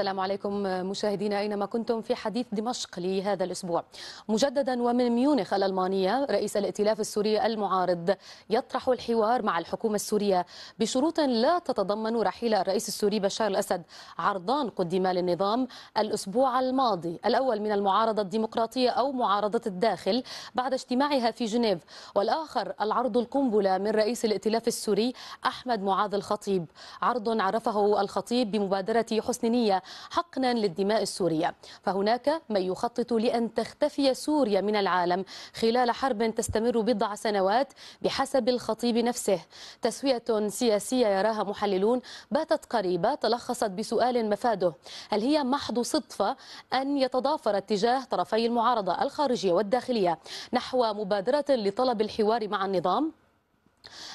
السلام عليكم مشاهدينا أينما كنتم في حديث دمشق لهذا الأسبوع مجددا ومن ميونخ الألمانية رئيس الائتلاف السوري المعارض يطرح الحوار مع الحكومة السورية بشروط لا تتضمن رحيل الرئيس السوري بشار الأسد عرضان قدما للنظام الأسبوع الماضي الأول من المعارضة الديمقراطية أو معارضة الداخل بعد اجتماعها في جنيف والآخر العرض القنبلة من رئيس الائتلاف السوري أحمد معاذ الخطيب عرض عرفه الخطيب بمبادرة حسن نية حقنا للدماء السورية فهناك من يخطط لأن تختفي سوريا من العالم خلال حرب تستمر بضع سنوات بحسب الخطيب نفسه تسوية سياسية يراها محللون باتت قريبة تلخصت بسؤال مفاده هل هي محض صدفة أن يتضافر اتجاه طرفي المعارضة الخارجية والداخلية نحو مبادرة لطلب الحوار مع النظام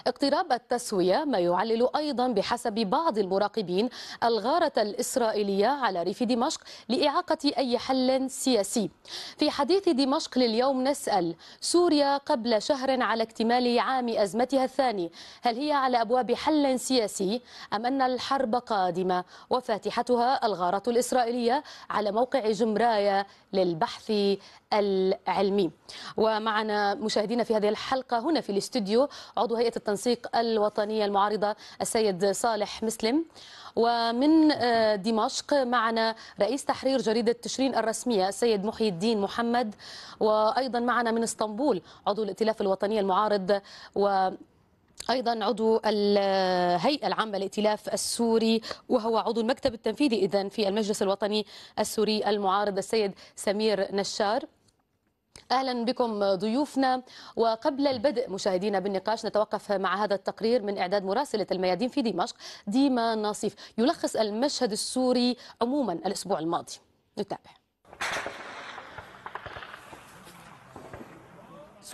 اقتراب التسوية ما يعلل أيضا بحسب بعض المراقبين الغارة الإسرائيلية على ريف دمشق لإعاقة أي حل سياسي في حديث دمشق لليوم نسأل سوريا قبل شهر على اكتمال عام أزمتها الثاني هل هي على أبواب حل سياسي أم أن الحرب قادمة وفاتحتها الغارة الإسرائيلية على موقع جمرايا للبحث العلمي ومعنا مشاهدينا في هذه الحلقة هنا في الاستوديو عضو عضو هيئة التنسيق الوطنية المعارضة السيد صالح مسلم ومن آه، دمشق معنا رئيس تحرير جريدة تشرين الرسمية السيد محي الدين محمد وأيضا معنا من اسطنبول عضو الائتلاف الوطني المعارض و ايضا عضو الهيئه آه، العامه للائتلاف السوري وهو عضو المكتب التنفيذي اذا في المجلس الوطني السوري المعارض السيد سمير نشار اهلا بكم ضيوفنا وقبل البدء مشاهدينا بالنقاش نتوقف مع هذا التقرير من اعداد مراسله الميادين في دمشق ديما ناصيف يلخص المشهد السوري عموما الاسبوع الماضي نتابع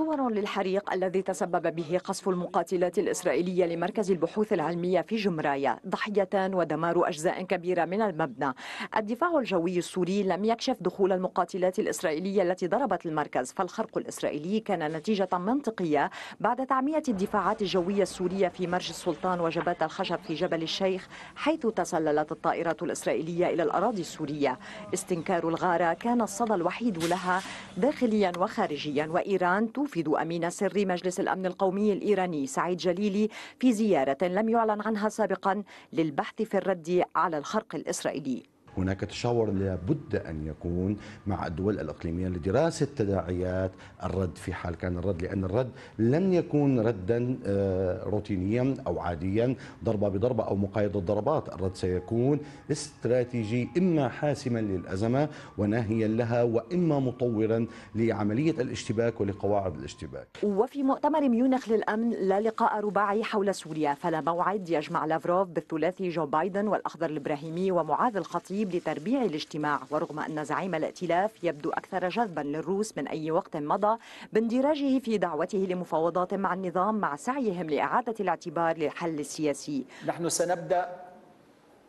صور للحريق الذي تسبب به قصف المقاتلات الإسرائيلية لمركز البحوث العلمية في جمرايا ضحية ودمار أجزاء كبيرة من المبنى الدفاع الجوي السوري لم يكشف دخول المقاتلات الإسرائيلية التي ضربت المركز فالخرق الإسرائيلي كان نتيجة منطقية بعد تعمية الدفاعات الجوية السورية في مرج السلطان وجبات الخشب في جبل الشيخ حيث تسللت الطائرات الإسرائيلية إلى الأراضي السورية استنكار الغارة كان الصدى الوحيد لها داخليا وخارجيا وإيران توفي ينفذ أمين سر مجلس الأمن القومي الإيراني سعيد جليلي في زيارة لم يعلن عنها سابقا للبحث في الرد على الخرق الإسرائيلي هناك تشاور لابد أن يكون مع الدول الإقليمية لدراسة تداعيات الرد في حال كان الرد لأن الرد لن يكون ردا آه، روتينيا أو عاديا ضربة بضربة أو مقايضة ضربات الرد سيكون استراتيجي إما حاسما للأزمة وناهيا لها وإما مطورا لعملية الاشتباك ولقواعد الاشتباك وفي مؤتمر ميونخ للأمن لا لقاء رباعي حول سوريا فلا موعد يجمع لافروف بالثلاثي جو بايدن والأخضر الإبراهيمي ومعاذ الخطيب الحليب لتربيع الاجتماع ورغم أن زعيم الائتلاف يبدو أكثر جذبا للروس من أي وقت مضى باندراجه في دعوته لمفاوضات مع النظام مع سعيهم لإعادة الاعتبار للحل السياسي نحن سنبدأ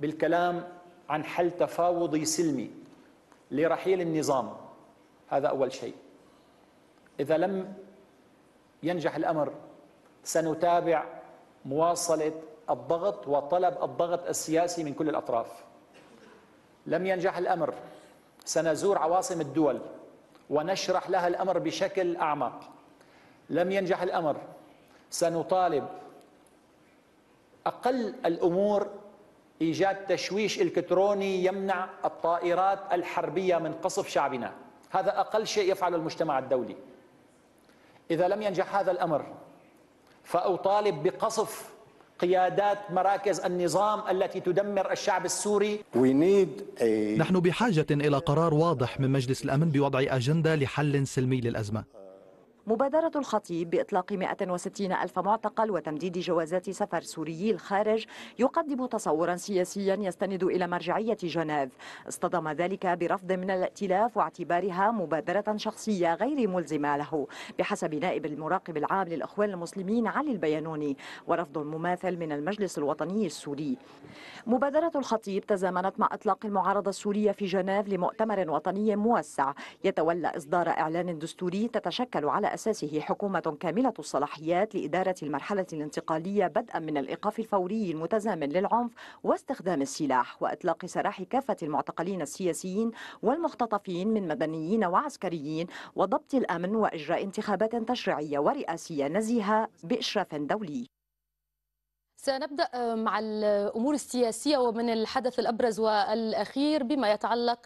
بالكلام عن حل تفاوضي سلمي لرحيل النظام هذا أول شيء إذا لم ينجح الأمر سنتابع مواصلة الضغط وطلب الضغط السياسي من كل الأطراف لم ينجح الأمر سنزور عواصم الدول ونشرح لها الأمر بشكل أعمق لم ينجح الأمر سنطالب أقل الأمور إيجاد تشويش إلكتروني يمنع الطائرات الحربية من قصف شعبنا هذا أقل شيء يفعله المجتمع الدولي إذا لم ينجح هذا الأمر فأطالب بقصف قيادات مراكز النظام التي تدمر الشعب السوري نحن بحاجة إلى قرار واضح من مجلس الأمن بوضع أجندة لحل سلمي للأزمة مبادرة الخطيب بإطلاق 160 ألف معتقل وتمديد جوازات سفر سوريي الخارج يقدم تصورا سياسيا يستند إلى مرجعية جنيف اصطدم ذلك برفض من الائتلاف واعتبارها مبادرة شخصية غير ملزمة له بحسب نائب المراقب العام للإخوان المسلمين علي البيانوني ورفض مماثل من المجلس الوطني السوري مبادرة الخطيب تزامنت مع إطلاق المعارضة السورية في جنيف لمؤتمر وطني موسع يتولى إصدار إعلان دستوري تتشكل على أساسه حكومة كاملة الصلاحيات لإدارة المرحلة الانتقالية بدءا من الإيقاف الفوري المتزامن للعنف واستخدام السلاح وإطلاق سراح كافة المعتقلين السياسيين والمختطفين من مدنيين وعسكريين وضبط الأمن وإجراء انتخابات تشريعية ورئاسية نزيهة بإشراف دولي سنبدأ مع الأمور السياسية ومن الحدث الأبرز والأخير بما يتعلق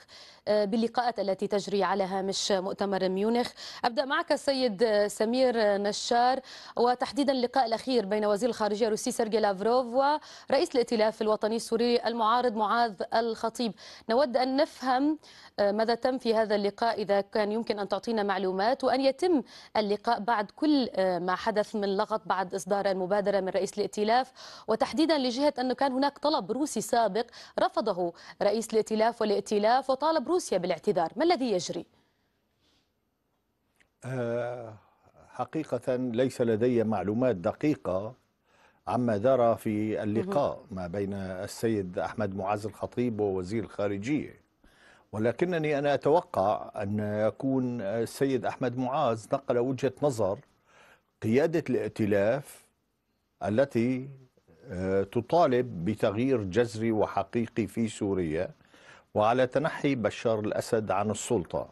آه، باللقاءات التي تجري على هامش مؤتمر ميونخ أبدأ معك السيد آه، سمير آه، نشار وتحديدا اللقاء الأخير بين وزير الخارجية الروسي سيرجي لافروف ورئيس الائتلاف الوطني السوري المعارض معاذ الخطيب نود أن نفهم ماذا تم في هذا اللقاء إذا كان يمكن أن تعطينا معلومات وأن يتم اللقاء بعد كل ما حدث من لغط بعد إصدار المبادرة من رئيس الائتلاف وتحديدا لجهة أنه كان هناك طلب روسي سابق رفضه رئيس الائتلاف والائتلاف وطالب روسي روسيا بالاعتذار ما الذي يجري؟ آه، حقيقة ليس لدي معلومات دقيقة عما دار في اللقاء ما بين السيد أحمد معاذ الخطيب ووزير الخارجية ولكنني أنا أتوقع أن يكون السيد أحمد معاذ نقل وجهة نظر قيادة الائتلاف التي آه، تطالب بتغيير جذري وحقيقي في سوريا وعلى تنحي بشار الأسد عن السلطة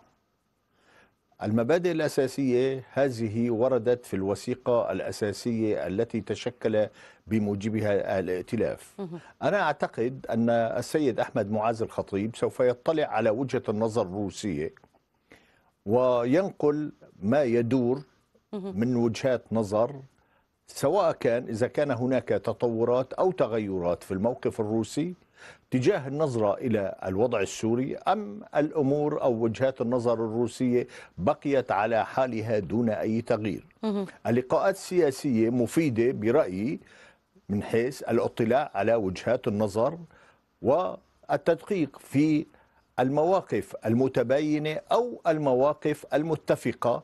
المبادئ الأساسية هذه وردت في الوثيقة الأساسية التي تشكل بموجبها الائتلاف أنا أعتقد أن السيد أحمد معاذ الخطيب سوف يطلع على وجهة النظر الروسية وينقل ما يدور من وجهات نظر سواء كان إذا كان هناك تطورات أو تغيرات في الموقف الروسي تجاه النظرة إلى الوضع السوري أم الأمور أو وجهات النظر الروسية بقيت على حالها دون أي تغيير اللقاءات السياسية مفيدة برأيي من حيث الاطلاع على وجهات النظر والتدقيق في المواقف المتباينة أو المواقف المتفقة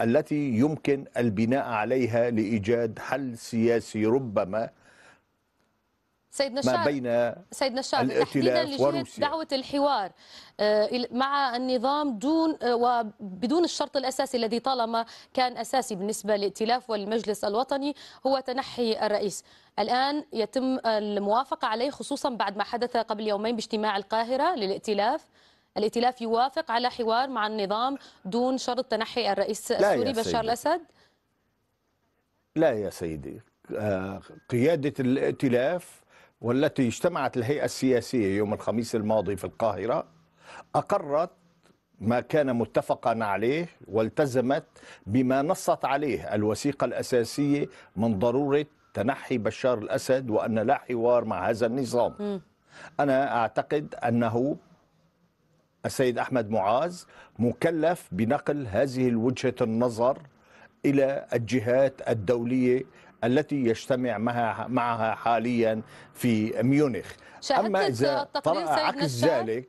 التي يمكن البناء عليها لإيجاد حل سياسي ربما سيد نشار ما بين سيدنا نشار تحديدا لجهه دعوه الحوار آه، مع النظام دون آه، وبدون الشرط الاساسي الذي طالما كان اساسي بالنسبه للائتلاف والمجلس الوطني هو تنحي الرئيس الان يتم الموافقه عليه خصوصا بعد ما حدث قبل يومين باجتماع القاهره للائتلاف الائتلاف يوافق على حوار مع النظام دون شرط تنحي الرئيس السوري بشار الاسد لا يا سيدي آه، قياده الائتلاف والتي اجتمعت الهيئة السياسية يوم الخميس الماضي في القاهرة أقرت ما كان متفقا عليه والتزمت بما نصت عليه الوثيقة الأساسية من ضرورة تنحي بشار الأسد وأن لا حوار مع هذا النظام أنا أعتقد أنه السيد أحمد معاذ مكلف بنقل هذه الوجهة النظر إلى الجهات الدولية التي يجتمع معها, معها حاليا في ميونخ أما إذا طرأ عكس ذلك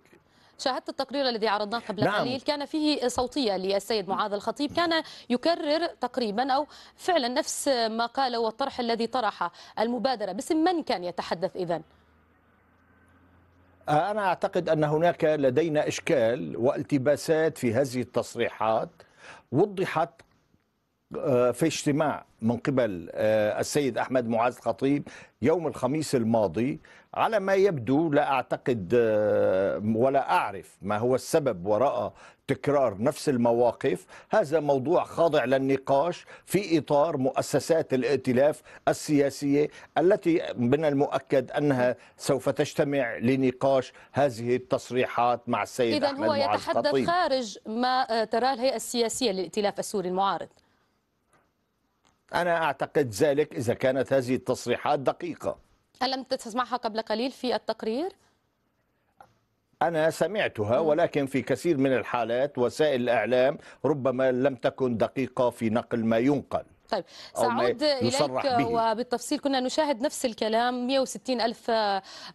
شاهدت التقرير الذي عرضناه قبل نعم. قليل كان فيه صوتية للسيد معاذ الخطيب كان يكرر تقريبا أو فعلا نفس ما قاله والطرح الذي طرحه المبادرة باسم من كان يتحدث إذن؟ أنا أعتقد أن هناك لدينا إشكال والتباسات في هذه التصريحات وضحت آه، في اجتماع من قبل آه، السيد احمد معاذ الخطيب يوم الخميس الماضي على ما يبدو لا اعتقد آه، ولا اعرف ما هو السبب وراء تكرار نفس المواقف هذا موضوع خاضع للنقاش في اطار مؤسسات الائتلاف السياسيه التي من المؤكد انها سوف تجتمع لنقاش هذه التصريحات مع السيد احمد معاذ الخطيب اذا هو يتحدث خارج ما تراه الهيئه السياسيه للائتلاف السوري المعارض أنا أعتقد ذلك إذا كانت هذه التصريحات دقيقة ألم تسمعها قبل قليل في التقرير؟ أنا سمعتها ولكن في كثير من الحالات وسائل الإعلام ربما لم تكن دقيقة في نقل ما ينقل طيب سأعود إليك وبالتفصيل كنا نشاهد نفس الكلام 160 ألف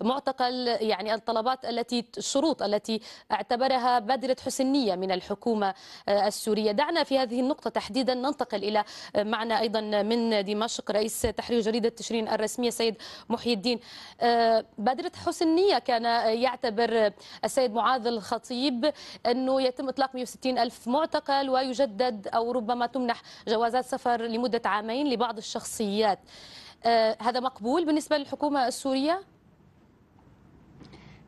معتقل يعني الطلبات التي الشروط التي اعتبرها بادرة حسنية من الحكومة السورية دعنا في هذه النقطة تحديدا ننتقل إلى معنا أيضا من دمشق رئيس تحرير جريدة تشرين الرسمية سيد محي الدين آه، بادرة حسنية كان يعتبر السيد معاذ الخطيب أنه يتم إطلاق 160 ألف معتقل ويجدد أو ربما تمنح جوازات سفر لمدة لمدة عامين لبعض الشخصيات آه، هذا مقبول بالنسبة للحكومة السورية؟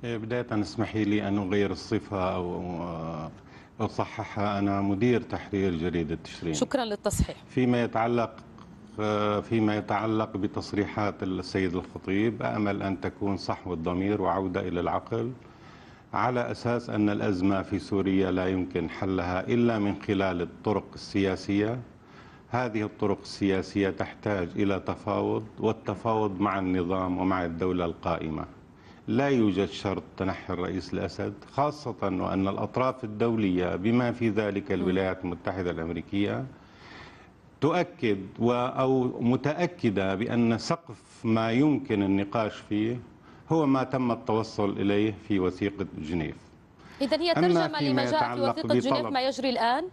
آه، بداية اسمحي لي أن أغير الصفة أو آه، أصححها أنا مدير تحرير جريدة تشرين شكرا للتصحيح فيما يتعلق فيما يتعلق بتصريحات السيد الخطيب أمل أن تكون صحوة ضمير وعودة إلى العقل على أساس أن الأزمة في سوريا لا يمكن حلها إلا من خلال الطرق السياسية هذه الطرق السياسية تحتاج إلى تفاوض والتفاوض مع النظام ومع الدولة القائمة لا يوجد شرط تنحي الرئيس الأسد خاصة وأن الأطراف الدولية بما في ذلك الولايات المتحدة الأمريكية تؤكد أو متأكدة بأن سقف ما يمكن النقاش فيه هو ما تم التوصل إليه في وثيقة جنيف إذا هي ترجمة لما جاء في وثيقة جنيف ما يجري الآن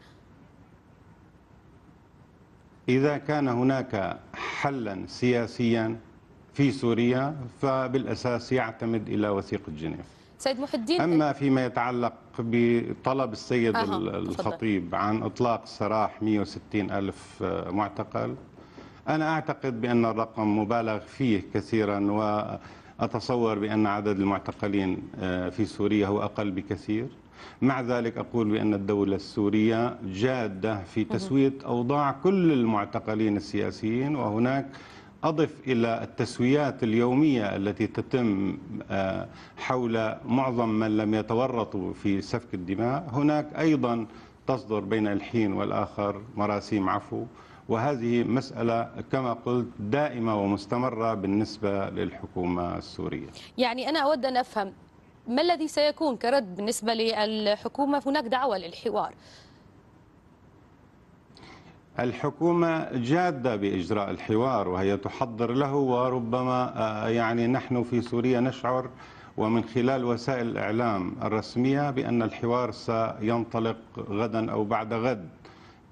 إذا كان هناك حلا سياسيا في سوريا فبالأساس يعتمد إلى وثيقة جنيف سيد محي الدين أما فيما يتعلق بطلب السيد أه. الخطيب عن إطلاق سراح 160 ألف معتقل أنا أعتقد بأن الرقم مبالغ فيه كثيرا وأتصور بأن عدد المعتقلين آه، في سوريا هو أقل بكثير مع ذلك أقول بأن الدولة السورية جادة في تسوية أوضاع كل المعتقلين السياسيين وهناك أضف إلى التسويات اليومية التي تتم آه، حول معظم من لم يتورطوا في سفك الدماء هناك أيضا تصدر بين الحين والآخر مراسيم عفو وهذه مسألة كما قلت دائمة ومستمرة بالنسبة للحكومة السورية يعني أنا أود أن أفهم ما الذي سيكون كرد بالنسبة للحكومة هناك دعوة للحوار الحكومة جادة بإجراء الحوار وهي تحضر له وربما آه، يعني نحن في سوريا نشعر ومن خلال وسائل الإعلام الرسمية بأن الحوار سينطلق غدا أو بعد غد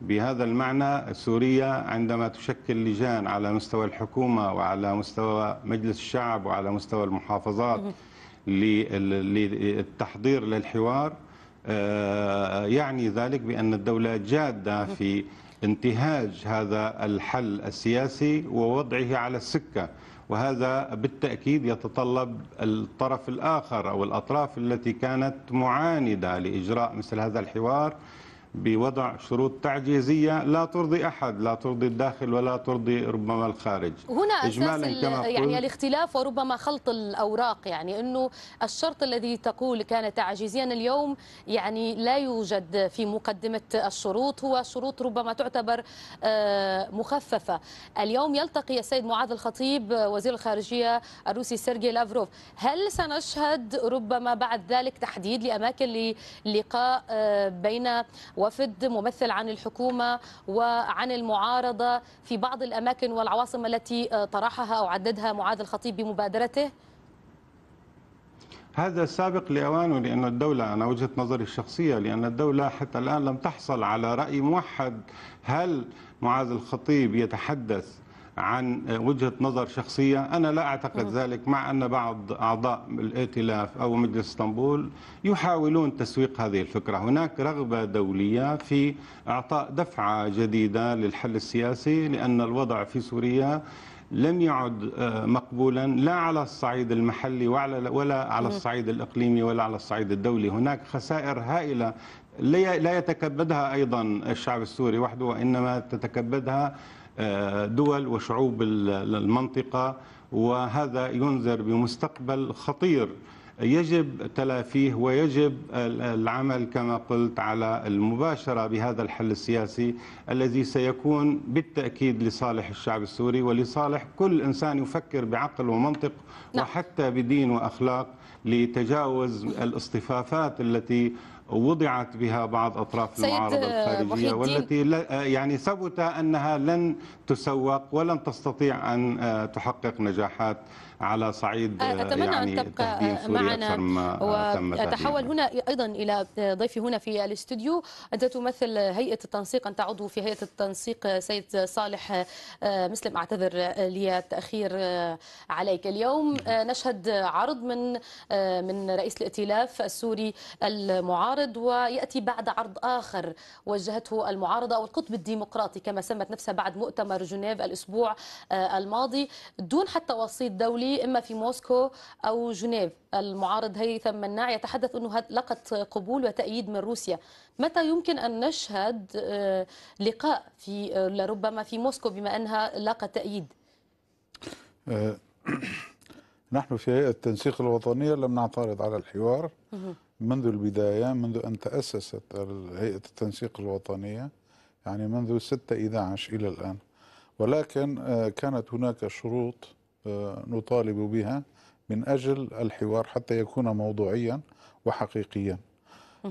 بهذا المعنى سوريا عندما تشكل لجان على مستوى الحكومة وعلى مستوى مجلس الشعب وعلى مستوى المحافظات للتحضير للحوار آه، يعني ذلك بأن الدولة جادة في انتهاج هذا الحل السياسي ووضعه على السكة وهذا بالتأكيد يتطلب الطرف الآخر أو الأطراف التي كانت معاندة لإجراء مثل هذا الحوار بوضع شروط تعجيزية لا ترضي أحد لا ترضي الداخل ولا ترضي ربما الخارج هنا أساس كما يعني الاختلاف وربما خلط الأوراق يعني أنه الشرط الذي تقول كان تعجيزيا اليوم يعني لا يوجد في مقدمة الشروط هو شروط ربما تعتبر آه، مخففة اليوم يلتقي السيد معاذ الخطيب آه، وزير الخارجية الروسي سيرجي لافروف هل سنشهد ربما بعد ذلك تحديد لأماكن للقاء آه، بين وفد ممثل عن الحكومة وعن المعارضة في بعض الأماكن والعواصم التي آه، طرحها أو عددها معاذ الخطيب بمبادرته؟ هذا سابق لأوانه لأن الدولة أنا وجهة نظري الشخصية لأن الدولة حتى الآن لم تحصل على رأي موحد هل معاذ الخطيب يتحدث عن وجهة نظر شخصية أنا لا أعتقد ذلك مع أن بعض أعضاء الائتلاف أو مجلس اسطنبول يحاولون تسويق هذه الفكرة هناك رغبة دولية في إعطاء دفعة جديدة للحل السياسي لأن الوضع في سوريا لم يعد آه، مقبولا لا على الصعيد المحلي ولا على الصعيد الإقليمي ولا على الصعيد الدولي هناك خسائر هائلة لا يتكبدها أيضا الشعب السوري وحده وإنما تتكبدها آه، دول وشعوب المنطقة وهذا ينذر بمستقبل خطير يجب تلافيه ويجب العمل كما قلت على المباشرة بهذا الحل السياسي الذي سيكون بالتأكيد لصالح الشعب السوري ولصالح كل إنسان يفكر بعقل ومنطق نعم. وحتى بدين وأخلاق لتجاوز الاصطفافات التي وضعت بها بعض أطراف المعارضة آه، الخارجية والتي آه، يعني ثبت أنها لن تسوق ولن تستطيع أن آه، تحقق نجاحات على صعيد أتمنى يعني أن تبقى معنا وأتحول هنا أيضا إلى ضيفي هنا في الاستوديو أنت تمثل هيئة التنسيق أنت عضو في هيئة التنسيق سيد صالح مسلم أعتذر لي التأخير عليك اليوم نشهد عرض من من رئيس الائتلاف السوري المعارض ويأتي بعد عرض آخر وجهته المعارضة أو القطب الديمقراطي كما سمت نفسها بعد مؤتمر جنيف الأسبوع الماضي دون حتى وسيط دولي الدولي إما في موسكو أو جنيف المعارض هيثم مناع يتحدث أنه لقت قبول وتأييد من روسيا متى يمكن أن نشهد آه، لقاء في آه، لربما في موسكو بما أنها لاقت تأييد آه، نحن في هيئة التنسيق الوطنية لم نعترض على الحوار منذ البداية منذ أن تأسست هيئة التنسيق الوطنية يعني منذ 6 11 إلى الآن ولكن كانت هناك شروط نطالب بها من أجل الحوار حتى يكون موضوعيا وحقيقيا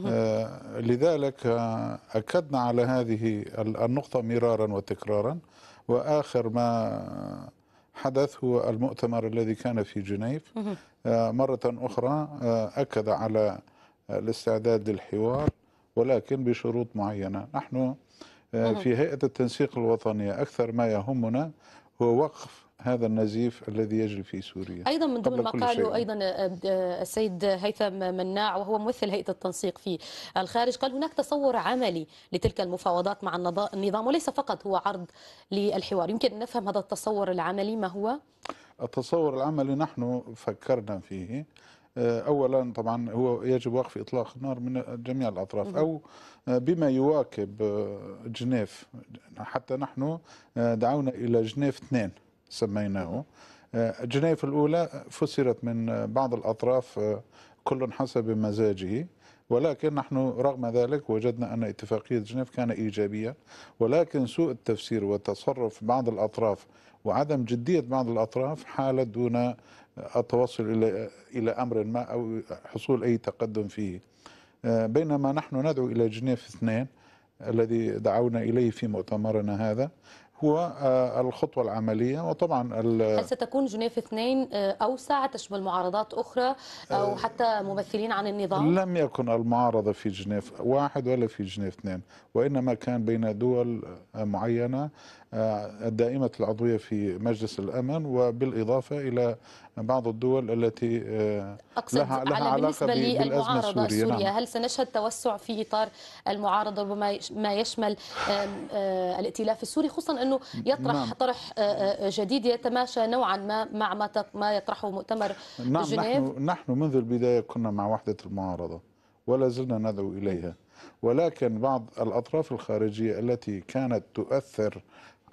آه، لذلك آه، أكدنا على هذه النقطة مرارا وتكرارا وآخر ما حدث هو المؤتمر الذي كان في جنيف آه، مرة أخرى أكد على الاستعداد للحوار ولكن بشروط معينة نحن في هيئة التنسيق الوطنية أكثر ما يهمنا هو وقف هذا النزيف الذي يجري في سوريا ايضا من ضمن ما قاله ايضا آه، آه، آه، السيد هيثم مناع وهو ممثل هيئه التنسيق في الخارج قال هناك تصور عملي لتلك المفاوضات مع النظام وليس فقط هو عرض للحوار يمكن ان نفهم هذا التصور العملي ما هو التصور العملي نحن فكرنا فيه اولا طبعا هو يجب وقف اطلاق النار من جميع الاطراف او بما يواكب جنيف حتى نحن دعونا الى جنيف اثنين سميناه آه، جنيف الأولى فسرت من آه، بعض الأطراف آه، كل حسب مزاجه ولكن نحن رغم ذلك وجدنا أن اتفاقية جنيف كان إيجابيا ولكن سوء التفسير وتصرف بعض الأطراف وعدم جدية بعض الأطراف حالت دون التوصل إلى إلى أمر ما أو حصول أي تقدم فيه بينما نحن ندعو إلى جنيف اثنين الذي دعونا إليه في مؤتمرنا هذا آه، الخطوة العملية وطبعا هل ستكون جنيف اثنين آه، أوسع تشمل معارضات أخرى أو آه، حتى ممثلين عن النظام؟ لم يكن المعارضة في جنيف واحد ولا في جنيف اثنين وإنما كان بين دول معينة آه، الدائمة العضوية في مجلس الأمن وبالإضافة إلى بعض الدول التي آه، لها, لها على بالنسبة للمعارضة السورية, نعم. هل سنشهد توسع في إطار المعارضة ربما ما يشمل آه، الائتلاف السوري خصوصا أنه يطرح نعم. طرح جديد يتماشى نوعا ما مع ما يطرحه مؤتمر نعم جنيف نحن, نحن منذ البداية كنا مع وحدة المعارضة ولا زلنا ندعو إليها ولكن بعض الأطراف الخارجية التي كانت تؤثر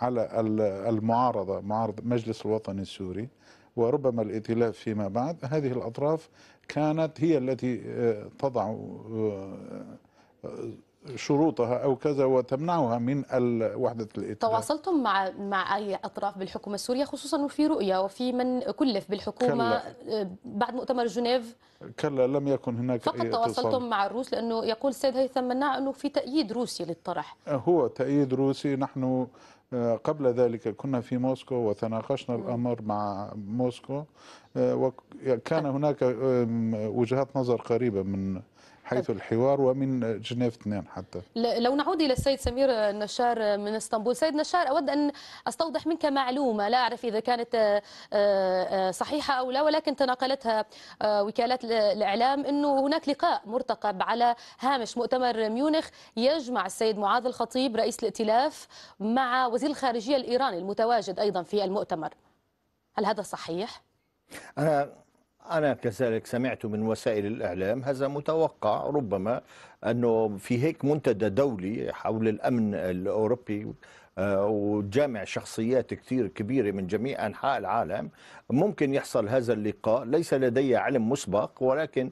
على المعارضة معارضة مجلس الوطني السوري وربما الائتلاف فيما بعد هذه الأطراف كانت هي التي آه، تضع آه، آه، شروطها او كذا وتمنعها من وحده الائتلاف تواصلتم مع مع اي اطراف بالحكومه السوريه خصوصا في رؤيه وفي من كلف بالحكومه كلا. بعد مؤتمر جنيف كلا لم يكن هناك فقط أي تواصلتم مع الروس لانه يقول السيد هيثم مناع انه في تاييد روسي للطرح هو تاييد روسي نحن آه، قبل ذلك كنا في موسكو وتناقشنا الأمر مع موسكو آه، وكان يعني هناك وجهات نظر قريبة من حيث الحوار ومن جنيف اثنين حتى لو نعود إلى السيد سمير النشار من اسطنبول سيد نشار أود أن أستوضح منك معلومة لا أعرف إذا كانت آه، آه، صحيحة أو لا ولكن تناقلتها آه، وكالات الإعلام أنه هناك لقاء مرتقب على هامش مؤتمر ميونخ يجمع السيد معاذ الخطيب رئيس الائتلاف مع وزير الخارجية الإيراني المتواجد أيضا في المؤتمر هل هذا صحيح؟ أنا أنا كذلك سمعت من وسائل الإعلام هذا متوقع ربما أنه في هيك منتدى دولي حول الأمن الأوروبي آه، وجامع شخصيات كثير كبيرة من جميع أنحاء العالم ممكن يحصل هذا اللقاء ليس لدي علم مسبق ولكن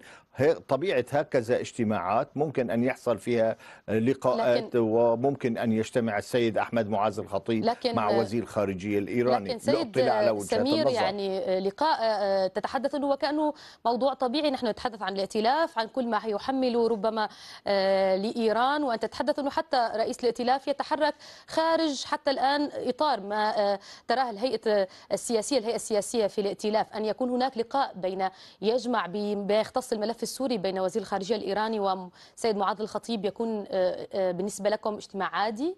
طبيعة هكذا اجتماعات ممكن أن يحصل فيها لقاءات وممكن أن يجتمع السيد أحمد معاذ الخطيب مع وزير الخارجية الإيراني لكن سيد على وجهة سمير النظر. يعني لقاء آه، آه، تتحدث أنه وكأنه موضوع طبيعي نحن نتحدث عن الائتلاف عن كل ما يحمل ربما آه، لإيران وأن تتحدث أنه حتى رئيس الائتلاف يتحرك خارج حتى الآن إطار ما تراه الهيئة السياسية الهيئة السياسية في الائتلاف أن يكون هناك لقاء بين يجمع بيختص الملف السوري بين وزير الخارجية الإيراني وسيد معاذ الخطيب يكون آه، آه، بالنسبة لكم اجتماع عادي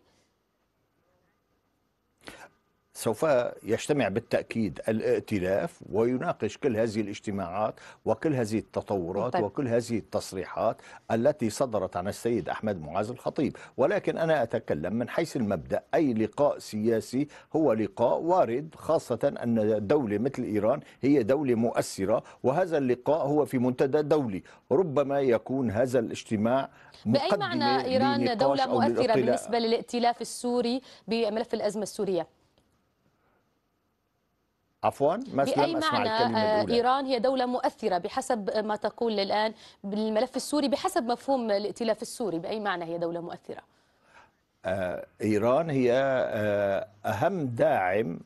سوف يجتمع بالتأكيد الائتلاف ويناقش كل هذه الاجتماعات وكل هذه التطورات طيب. وكل هذه التصريحات التي صدرت عن السيد أحمد معاذ الخطيب ولكن أنا أتكلم من حيث المبدأ أي لقاء سياسي هو لقاء وارد خاصة أن دولة مثل إيران هي دولة مؤثرة وهذا اللقاء هو في منتدى دولي ربما يكون هذا الاجتماع بأي معنى إيران دولة مؤثرة بالنسبة للائتلاف السوري بملف الأزمة السورية؟ عفوا ما بأي معنى آه، إيران هي دولة مؤثرة بحسب ما تقول الآن بالملف السوري بحسب مفهوم الائتلاف السوري بأي معنى هي دولة مؤثرة آه، إيران هي آه، أهم داعم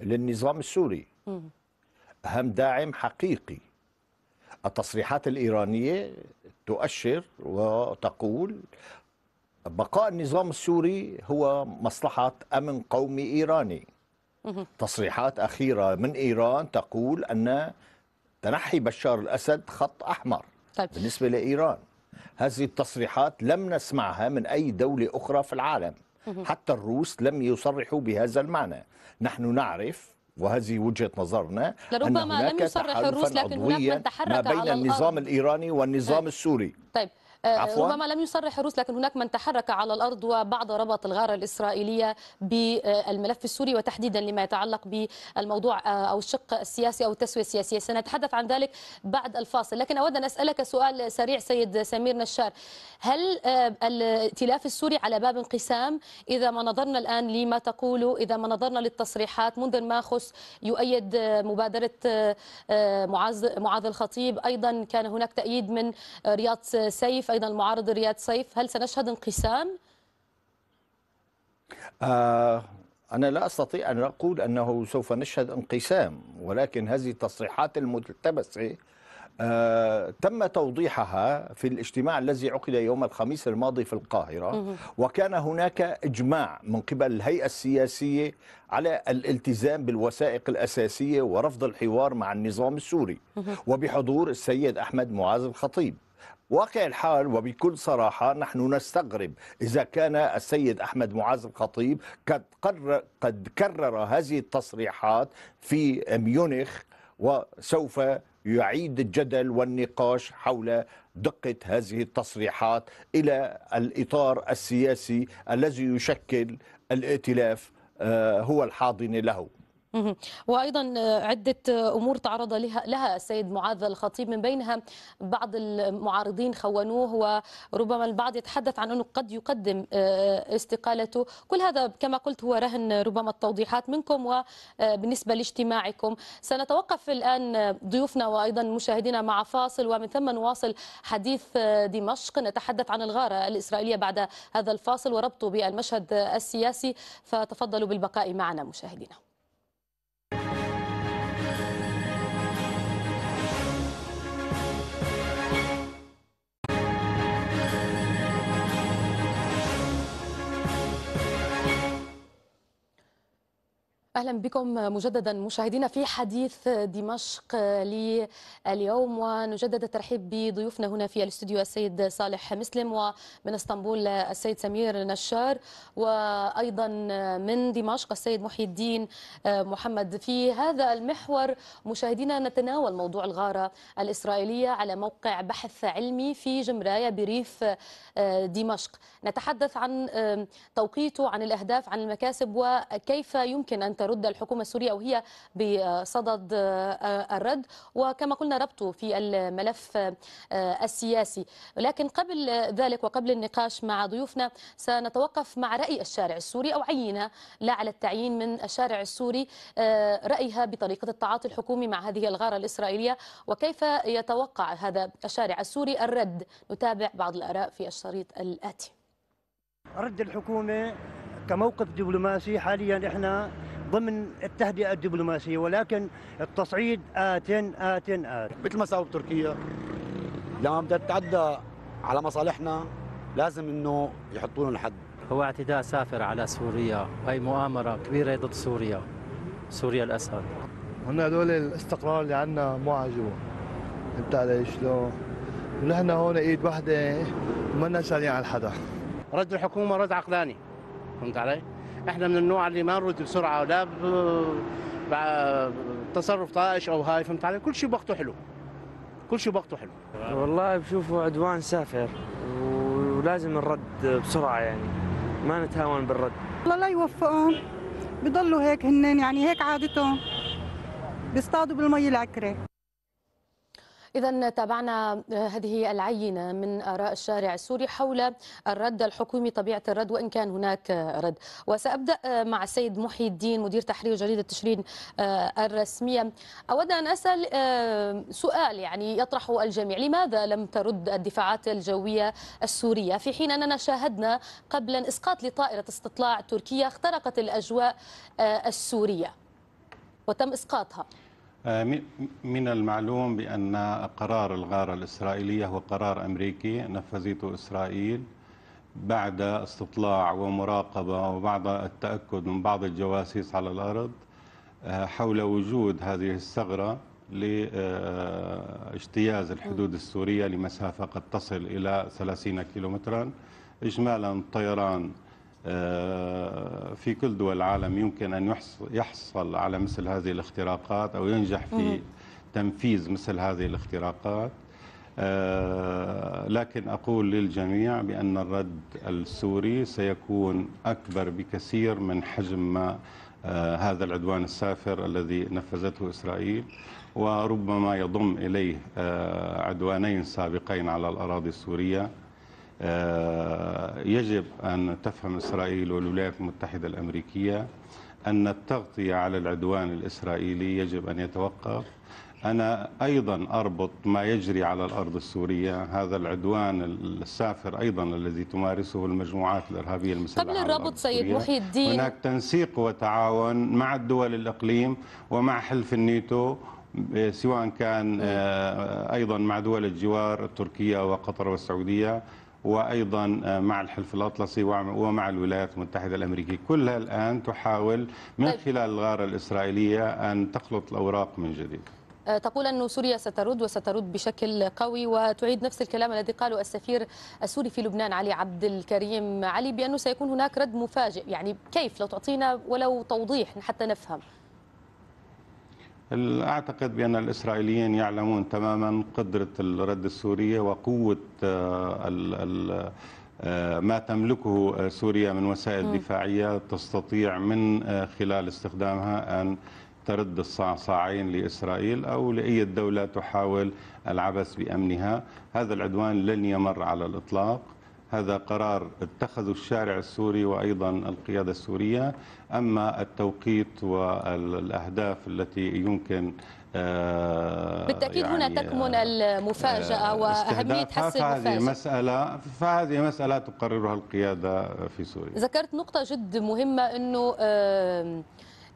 للنظام السوري أهم داعم حقيقي التصريحات الإيرانية تؤشر وتقول بقاء النظام السوري هو مصلحة أمن قومي إيراني تصريحات أخيرة من إيران تقول أن تنحي بشار الأسد خط أحمر طيب. بالنسبة لإيران هذه التصريحات لم نسمعها من أي دولة أخرى في العالم حتى الروس لم يصرحوا بهذا المعنى نحن نعرف وهذه وجهة نظرنا لربما أن هناك لم يصرح الروس لكن هناك من تحرك ما بين على النظام الإيراني والنظام طيب. السوري طيب عفوة. ربما لم يصرح الروس لكن هناك من تحرك على الأرض وبعض ربط الغارة الإسرائيلية بالملف السوري وتحديدا لما يتعلق بالموضوع آه، أو الشق السياسي أو التسوية السياسية سنتحدث عن ذلك بعد الفاصل لكن أود أن أسألك سؤال سريع سيد سمير نشار هل آه، الائتلاف السوري على باب انقسام إذا ما نظرنا الآن لما تقوله إذا ما نظرنا للتصريحات منذ الماخص يؤيد آه، مبادرة معاذ معاذ الخطيب أيضا كان هناك تأييد من رياض سيف أيضا المعارض رياض سيف هل سنشهد انقسام؟ آه أنا لا أستطيع أن أقول أنه سوف نشهد انقسام ولكن هذه التصريحات الملتبسة آه تم توضيحها في الاجتماع الذي عقد يوم الخميس الماضي في القاهرة وكان هناك إجماع من قبل الهيئة السياسية على الالتزام بالوثائق الأساسية ورفض الحوار مع النظام السوري وبحضور السيد أحمد معاذ الخطيب واقع الحال وبكل صراحة نحن نستغرب إذا كان السيد أحمد معاذ الخطيب قد, قرر قد كرر هذه التصريحات في ميونخ وسوف يعيد الجدل والنقاش حول دقة هذه التصريحات إلى الإطار السياسي الذي يشكل الائتلاف آه، هو الحاضن له وايضا آه، عده آه، امور تعرض لها لها السيد معاذ الخطيب من بينها بعض المعارضين خونوه وربما البعض يتحدث عن انه قد يقدم آه، استقالته، كل هذا كما قلت هو رهن ربما التوضيحات منكم وبالنسبه لاجتماعكم، سنتوقف الان ضيوفنا وايضا مشاهدينا مع فاصل ومن ثم نواصل حديث دمشق نتحدث عن الغاره الاسرائيليه بعد هذا الفاصل وربطه بالمشهد السياسي فتفضلوا بالبقاء معنا مشاهدينا. اهلا بكم مجددا مشاهدينا في حديث دمشق لليوم ونجدد الترحيب بضيوفنا هنا في الاستوديو السيد صالح مسلم ومن اسطنبول السيد سمير نشار وايضا من دمشق السيد محي الدين محمد في هذا المحور مشاهدينا نتناول موضوع الغاره الاسرائيليه على موقع بحث علمي في جمرايه بريف آه، دمشق نتحدث عن آه، توقيته عن الاهداف عن المكاسب وكيف يمكن ان ترد الحكومة السورية أو هي بصدد آه، آه، الرد وكما قلنا ربطه في الملف آه، السياسي لكن قبل ذلك وقبل النقاش مع ضيوفنا سنتوقف مع رأي الشارع السوري أو عينة لا على التعيين من الشارع السوري رأيها بطريقة التعاطي الحكومي مع هذه الغارة الإسرائيلية وكيف يتوقع هذا الشارع السوري الرد نتابع بعض الآراء في الشريط الآتي رد الحكومة كموقف دبلوماسي حاليا احنا ضمن التهدئة الدبلوماسية ولكن التصعيد آت آت آت مثل ما سووا بتركيا لما بدها تتعدى على مصالحنا لازم انه يحطوا لهم حد هو اعتداء سافر على سوريا وهي مؤامرة كبيرة ضد سوريا سوريا الأسد هن هدول الاستقرار اللي عندنا مو عاجبهم انت علي شلون ونحن هون ايد واحده ومنا شالين على حدا رد الحكومه رد عقلاني فهمت علي؟ احنا من النوع اللي ما نرد بسرعه ولا تصرف طائش او هاي فهمت علي كل شيء بوقته حلو كل شيء بوقته حلو والله بشوفه عدوان سافر ولازم نرد بسرعه يعني ما نتهاون بالرد الله لا يوفقهم بضلوا هيك هنن يعني هيك عادتهم بيصطادوا بالمي العكره إذا تابعنا آه، هذه العينة من آراء الشارع السوري حول الرد الحكومي طبيعة الرد وإن كان هناك رد وسأبدأ آه، مع السيد محي الدين مدير تحرير جريدة تشرين آه، الرسمية أود أن أسأل سؤال يعني يطرحه الجميع لماذا لم ترد الدفاعات الجوية السورية في حين أننا شاهدنا قبلا إسقاط لطائرة استطلاع تركيا اخترقت الأجواء السورية وتم إسقاطها آه، من المعلوم بأن قرار الغارة الإسرائيلية هو قرار أمريكي نفذته إسرائيل بعد استطلاع ومراقبة وبعد التأكد من بعض الجواسيس على الأرض آه، حول وجود هذه الثغرة لاجتياز آه، الحدود السورية لمسافة قد تصل إلى 30 كيلومترا إجمالا طيران آه، في كل دول العالم يمكن أن يحصل على مثل هذه الاختراقات أو ينجح في تنفيذ مثل هذه الاختراقات آه، لكن أقول للجميع بأن الرد السوري سيكون أكبر بكثير من حجم ما آه، هذا العدوان السافر الذي نفذته إسرائيل وربما يضم إليه عدوانين سابقين على الأراضي السورية آه، يجب أن تفهم إسرائيل والولايات المتحدة الأمريكية أن التغطية على العدوان الإسرائيلي يجب أن يتوقف أنا أيضا أربط ما يجري على الأرض السورية هذا العدوان السافر أيضا الذي تمارسه المجموعات الإرهابية المسلحة قبل الربط سيد محي الدين هناك تنسيق وتعاون مع الدول الإقليم ومع حلف الناتو سواء كان آه، أيضا مع دول الجوار تركيا وقطر والسعودية وايضا آه، مع الحلف الاطلسي ومع الولايات المتحده الامريكيه، كلها الان تحاول من طيب. خلال الغاره الاسرائيليه ان تخلط الاوراق من جديد. آه، تقول أن سوريا سترد وسترد بشكل قوي وتعيد نفس الكلام الذي قاله السفير السوري في لبنان علي عبد الكريم علي بأنه سيكون هناك رد مفاجئ يعني كيف لو تعطينا ولو توضيح حتى نفهم أعتقد بأن الإسرائيليين يعلمون تماما قدرة الرد السورية وقوة آه، آه، ما تملكه سوريا من وسائل دفاعية تستطيع من آه، خلال استخدامها أن ترد الصعصاعين لإسرائيل أو لأي دولة تحاول العبث بأمنها هذا العدوان لن يمر على الإطلاق هذا قرار اتخذه الشارع السوري وأيضا القيادة السورية أما التوقيت والأهداف التي يمكن آه، بالتأكيد يعني هنا تكمن آه، المفاجأة آه، وأهمية حس المفاجأة مسألة فهذه مسألة تقررها القيادة في سوريا ذكرت نقطة جد مهمة أنه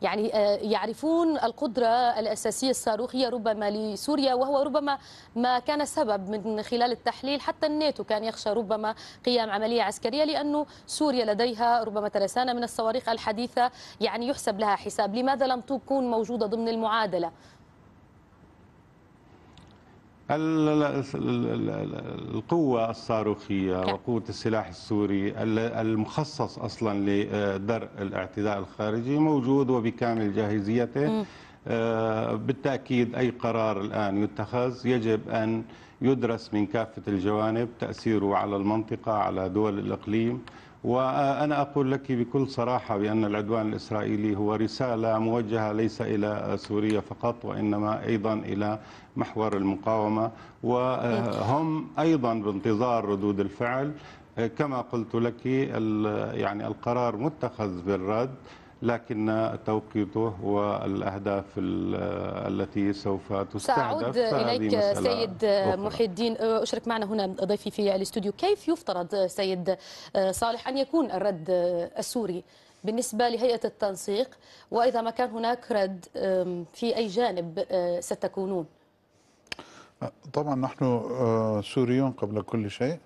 يعني آه، يعرفون القدرة الأساسية الصاروخية ربما لسوريا وهو ربما ما كان سبب من خلال التحليل حتى الناتو كان يخشى ربما قيام عملية عسكرية لأن سوريا لديها ربما ترسانة من الصواريخ الحديثة يعني يحسب لها حساب لماذا لم تكون موجودة ضمن المعادلة القوة الصاروخية وقوة السلاح السوري المخصص أصلا لدرء الاعتداء الخارجي موجود وبكامل جاهزيته آه، بالتأكيد أي قرار الآن يتخذ يجب أن يدرس من كافة الجوانب تأثيره على المنطقة على دول الإقليم وأنا أقول لك بكل صراحة بأن العدوان الإسرائيلي هو رسالة موجهة ليس إلى سوريا فقط وإنما أيضا إلى محور المقاومة وهم أيضا بانتظار ردود الفعل كما قلت لك يعني القرار متخذ بالرد لكن توقيته والأهداف التي سوف تستهدف سأعود إليك سيد محي الدين أشرك معنا هنا ضيفي في الاستوديو كيف يفترض سيد صالح أن يكون الرد السوري بالنسبة لهيئة التنسيق وإذا ما كان هناك رد في أي جانب أه، ستكونون طبعا نحن أه، سوريون قبل كل شيء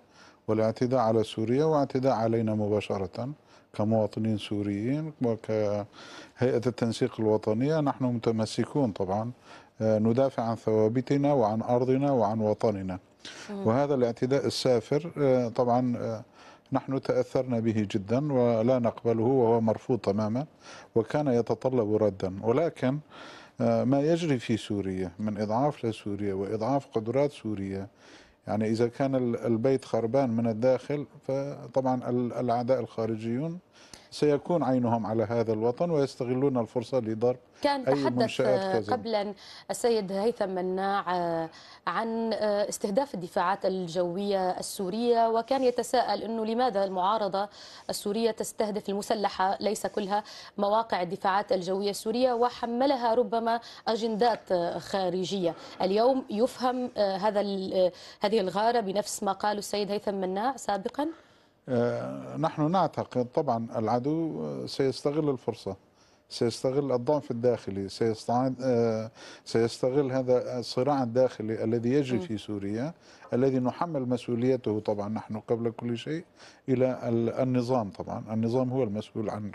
والاعتداء على سوريا واعتداء علينا مباشرة كمواطنين سوريين وكهيئة التنسيق الوطنية نحن متمسكون طبعا آه، ندافع عن ثوابتنا وعن أرضنا وعن وطننا وهذا الاعتداء السافر آه، طبعا آه، نحن تأثرنا به جدا ولا نقبله وهو مرفوض تماما وكان يتطلب ردا ولكن ما يجري في سوريا من إضعاف لسوريا وإضعاف قدرات سوريا يعني إذا كان البيت خربان من الداخل فطبعا الأعداء الخارجيون سيكون عينهم على هذا الوطن ويستغلون الفرصة لضرب كان أي تحدث قبلا السيد هيثم مناع آه، عن آه، استهداف الدفاعات الجوية السورية وكان يتساءل أنه لماذا المعارضة السورية تستهدف المسلحة ليس كلها مواقع الدفاعات الجوية السورية وحملها ربما أجندات خارجية اليوم يفهم آه، هذا هذه الغارة بنفس ما قال السيد هيثم مناع سابقا آه، نحن نعتقد طبعا العدو سيستغل الفرصة سيستغل الضعف الداخلي سيستعد آه، سيستغل هذا الصراع الداخلي الذي يجري في سوريا الذي نحمل مسؤوليته طبعا نحن قبل كل شيء إلى النظام طبعا النظام هو المسؤول عن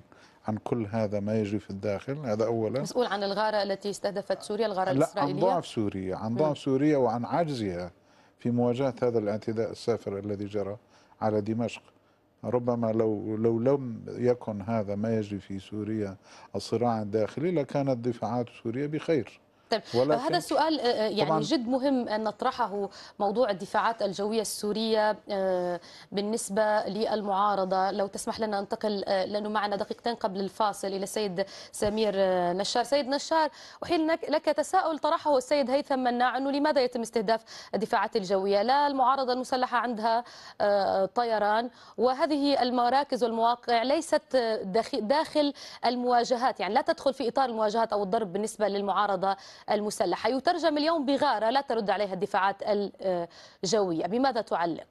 عن كل هذا ما يجري في الداخل هذا اولا مسؤول عن الغاره التي استهدفت سوريا الغاره لا الاسرائيليه عن ضعف سوريا عن ضعف سوريا وعن عجزها في مواجهه هذا الاعتداء السافر الذي جرى على دمشق ربما لو لو لم يكن هذا ما يجري في سوريا الصراع الداخلي لكانت دفاعات سوريا بخير طيب هذا السؤال آه، آه، يعني طبعاً جد مهم ان نطرحه موضوع الدفاعات الجويه السوريه آه، بالنسبه للمعارضه لو تسمح لنا ننتقل لانه معنا دقيقتين قبل الفاصل الى السيد سمير نشار سيد نشار احيل لك تساؤل طرحه السيد هيثم مناع انه لماذا يتم استهداف الدفاعات الجويه لا المعارضه المسلحه عندها طيران وهذه المراكز والمواقع ليست داخل المواجهات يعني لا تدخل في اطار المواجهات او الضرب بالنسبه للمعارضه المسلحة يترجم اليوم بغارة لا ترد عليها الدفاعات الجوية بماذا تعلق؟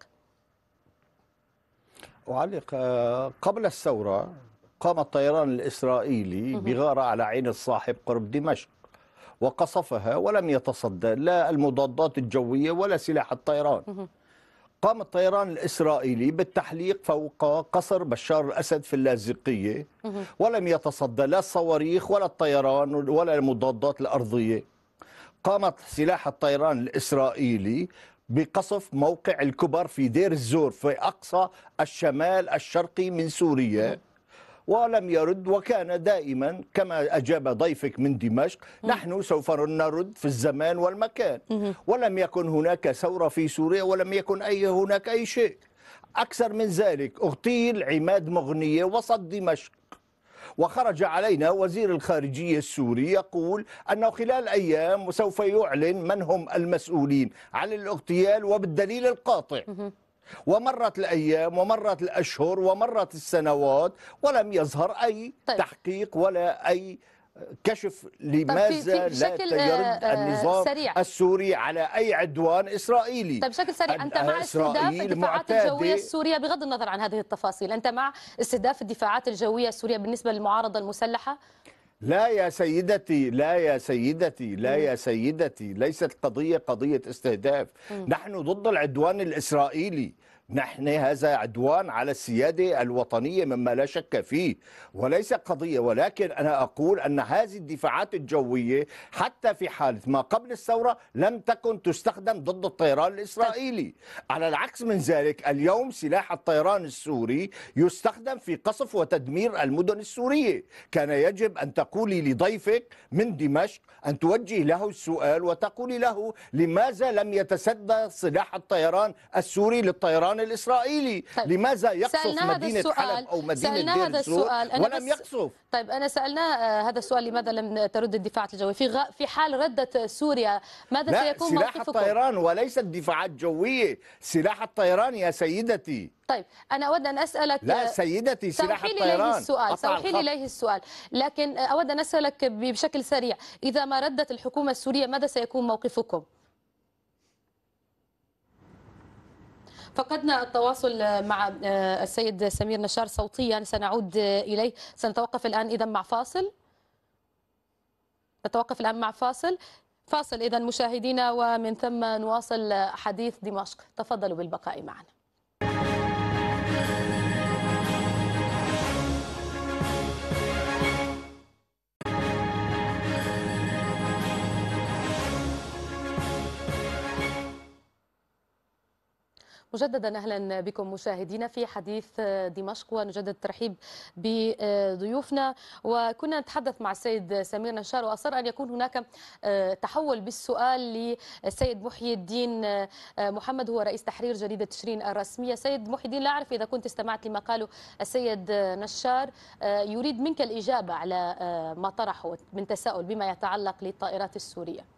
أعلق آه، قبل الثورة قام الطيران الإسرائيلي بغارة على عين الصاحب قرب دمشق وقصفها ولم يتصدى لا المضادات الجوية ولا سلاح الطيران قام الطيران الإسرائيلي بالتحليق فوق قصر بشار الأسد في اللاذقية ولم يتصدى لا الصواريخ ولا الطيران ولا المضادات الأرضية قامت سلاح الطيران الإسرائيلي بقصف موقع الكبر في دير الزور في أقصى الشمال الشرقي من سوريا ولم يرد وكان دائما كما أجاب ضيفك من دمشق نحن سوف نرد في الزمان والمكان ولم يكن هناك ثورة في سوريا ولم يكن أي هناك أي شيء أكثر من ذلك اغتيل عماد مغنية وسط دمشق وخرج علينا وزير الخارجية السوري يقول أنه خلال أيام سوف يعلن من هم المسؤولين عن الاغتيال وبالدليل القاطع ومرت الأيام ومرت الأشهر ومرت السنوات ولم يظهر أي طيب. تحقيق ولا أي كشف طيب، لماذا لا يرد آه، آه، النظام سريع. السوري على اي عدوان اسرائيلي طيب بشكل سريع انت مع استهداف الدفاعات الجويه السوريه بغض النظر عن هذه التفاصيل انت مع استهداف الدفاعات الجويه السوريه بالنسبه للمعارضه المسلحه لا يا سيدتي لا يا سيدتي لا يا سيدتي ليست قضية قضية استهداف نحن ضد العدوان الإسرائيلي نحن هذا عدوان على السيادة الوطنية مما لا شك فيه وليس قضية ولكن أنا أقول أن هذه الدفاعات الجوية حتى في حالة ما قبل الثورة لم تكن تستخدم ضد الطيران الإسرائيلي على العكس من ذلك اليوم سلاح الطيران السوري يستخدم في قصف وتدمير المدن السورية كان يجب أن تقولي لضيفك من دمشق أن توجه له السؤال وتقولي له لماذا لم يتسدى سلاح الطيران السوري للطيران الطيران الإسرائيلي طيب. لماذا يقصف مدينة السؤال. حلب أو مدينة دير السور ولم يقصف طيب أنا سألنا آه، هذا السؤال لماذا لم ترد الدفاعات الجوية في غ... في حال ردت سوريا ماذا لا سيكون سلاح موقفكم؟ الطيران وليس الدفاعات الجوية سلاح الطيران يا سيدتي طيب أنا أود أن أسألك لا سيدتي سلاح الطيران إليه السؤال سأحيل إليه السؤال لكن آه، أود أن أسألك بشكل سريع إذا ما ردت الحكومة السورية ماذا سيكون موقفكم؟ فقدنا التواصل مع آه، السيد سمير نشار صوتيا سنعود إليه سنتوقف الآن إذا مع فاصل نتوقف الآن مع فاصل فاصل إذا مشاهدينا ومن ثم نواصل حديث دمشق تفضلوا بالبقاء معنا مجددا أهلا بكم مشاهدينا في حديث دمشق ونجدد الترحيب بضيوفنا وكنا نتحدث مع السيد سمير نشار وأصر أن يكون هناك آه، تحول بالسؤال للسيد محي الدين آه، محمد هو رئيس تحرير جريدة تشرين الرسمية سيد محي الدين لا أعرف إذا كنت استمعت لما قاله السيد نشار آه، يريد منك الإجابة على ما طرحه من تساؤل بما يتعلق للطائرات السورية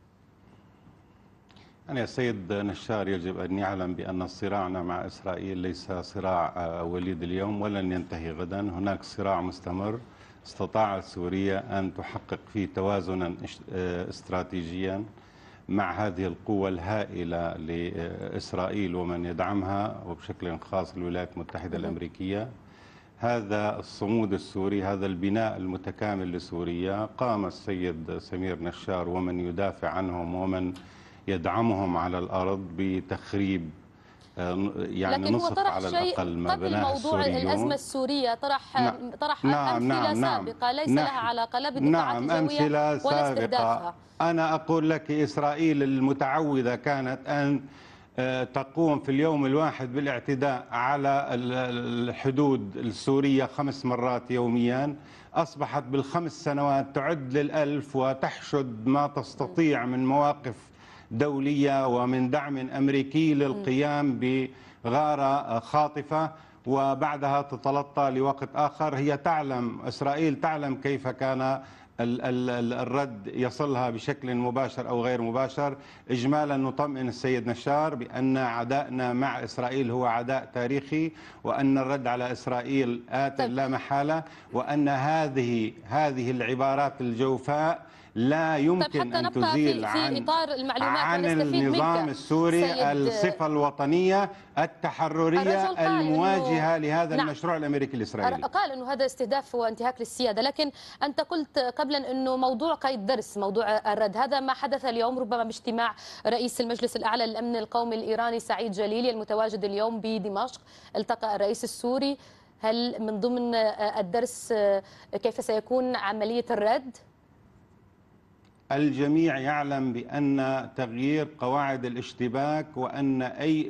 يعني السيد نشار يجب أن يعلم بأن صراعنا مع إسرائيل ليس صراع آه، وليد اليوم ولن ينتهي غدا هناك صراع مستمر استطاعت سوريا أن تحقق فيه توازنا آه، استراتيجيا مع هذه القوة الهائلة لإسرائيل ومن يدعمها وبشكل خاص الولايات المتحدة الأمريكية هذا الصمود السوري هذا البناء المتكامل لسوريا قام السيد سمير نشار ومن يدافع عنهم ومن يدعمهم على الأرض بتخريب آه، يعني لكن هو طرح على شيء الأقل ما قبل موضوع الأزمة السورية طرح نعم طرح نعم أمثلة نعم, نعم. سابقة ليس نعم لها علاقة لا نعم، بالدفاعات نعم أمثلة ولا سابقة أنا أقول لك إسرائيل المتعودة كانت أن آه، تقوم في اليوم الواحد بالاعتداء على الحدود السورية خمس مرات يوميا أصبحت بالخمس سنوات تعد للألف وتحشد ما تستطيع من مواقف دولية ومن دعم أمريكي للقيام بغارة خاطفة وبعدها تتلطى لوقت آخر هي تعلم إسرائيل تعلم كيف كان الرد يصلها بشكل مباشر أو غير مباشر إجمالا نطمئن السيد نشار بأن عدائنا مع إسرائيل هو عداء تاريخي وأن الرد على إسرائيل آت طيب. لا محالة وأن هذه هذه العبارات الجوفاء لا طيب، يمكن طيب أن تزيل في عن, في إطار المعلومات عن النظام منك. السوري الصفة الوطنية التحررية المواجهة لهذا نعم. المشروع الأمريكي الإسرائيلي قال أنه هذا استهداف وانتهاك للسيادة لكن أنت قلت قبلا أنه موضوع قيد درس موضوع الرد هذا ما حدث اليوم ربما باجتماع رئيس المجلس الأعلى للأمن القومي الإيراني سعيد جليلي المتواجد اليوم بدمشق التقى الرئيس السوري هل من ضمن الدرس كيف سيكون عملية الرد؟ الجميع يعلم بأن تغيير قواعد الاشتباك وأن أي,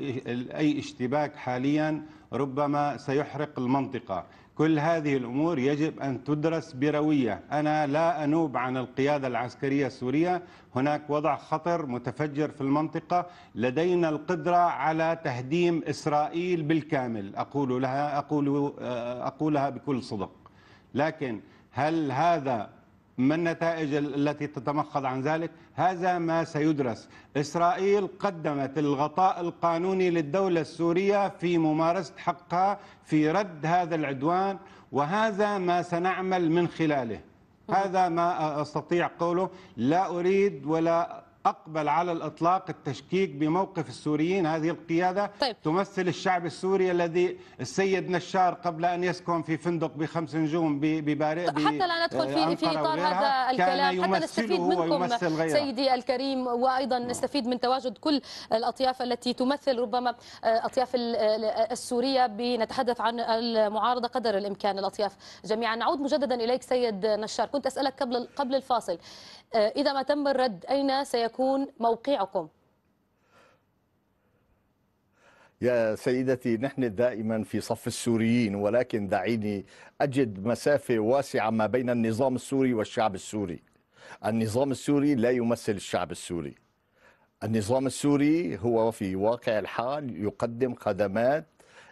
أي اشتباك حاليا ربما سيحرق المنطقة كل هذه الأمور يجب أن تدرس بروية أنا لا أنوب عن القيادة العسكرية السورية هناك وضع خطر متفجر في المنطقة لدينا القدرة على تهديم إسرائيل بالكامل أقول لها أقول أقولها بكل صدق لكن هل هذا ما النتائج التي تتمخض عن ذلك هذا ما سيدرس إسرائيل قدمت الغطاء القانوني للدولة السورية في ممارسة حقها في رد هذا العدوان وهذا ما سنعمل من خلاله هذا ما استطيع قوله لا اريد ولا أقبل على الإطلاق التشكيك بموقف السوريين هذه القيادة طيب. تمثل الشعب السوري الذي السيد نشار قبل أن يسكن في فندق بخمس نجوم ببارئ حتى لا ندخل في, آه، في إطار هذا الكلام حتى نستفيد منكم سيدي الكريم وأيضا نستفيد من تواجد كل الأطياف التي تمثل ربما آه، أطياف السورية بنتحدث عن المعارضة قدر الإمكان الأطياف جميعا نعود مجددا إليك سيد نشار كنت أسألك قبل قبل الفاصل آه، إذا ما تم الرد أين سيكون موقعكم؟ يا سيدتي نحن دائما في صف السوريين ولكن دعيني أجد مسافة واسعة ما بين النظام السوري والشعب السوري النظام السوري لا يمثل الشعب السوري النظام السوري هو في واقع الحال يقدم خدمات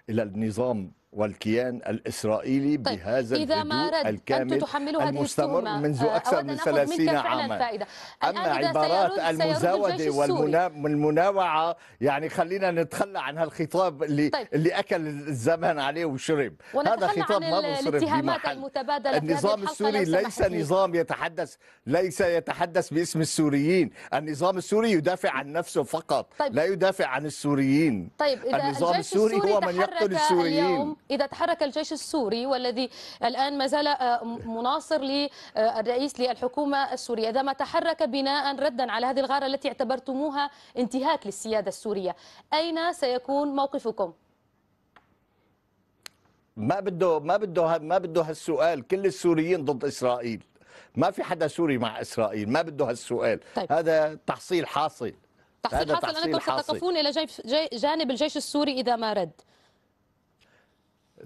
إلى النظام والكيان الإسرائيلي طيب بهذا إذا ما الكامل المستمر منذ آه، أكثر من 30 عاما أما عبارات المزاودة والمناوعة يعني خلينا نتخلى عن هالخطاب اللي, طيب. اللي أكل الزمن عليه وشرب هذا خطاب ما مصرف المتبادلة النظام السوري ليس نظام يتحدث ليس يتحدث باسم السوريين النظام السوري يدافع عن نفسه فقط طيب. لا يدافع عن السوريين طيب إذا النظام السوري, السوري هو من يقتل السوريين إذا تحرك الجيش السوري والذي الآن ما زال آه، مناصر للرئيس آه، للحكومة السورية إذا ما تحرك بناء ردا على هذه الغارة التي اعتبرتموها انتهاك للسيادة السورية أين سيكون موقفكم؟ ما بده ما بده ما بده هالسؤال كل السوريين ضد اسرائيل ما في حدا سوري مع اسرائيل ما بده هالسؤال طيب. هذا تحصيل حاصل تحصيل هذا حاصل انكم ستقفون الى جانب الجيش السوري اذا ما رد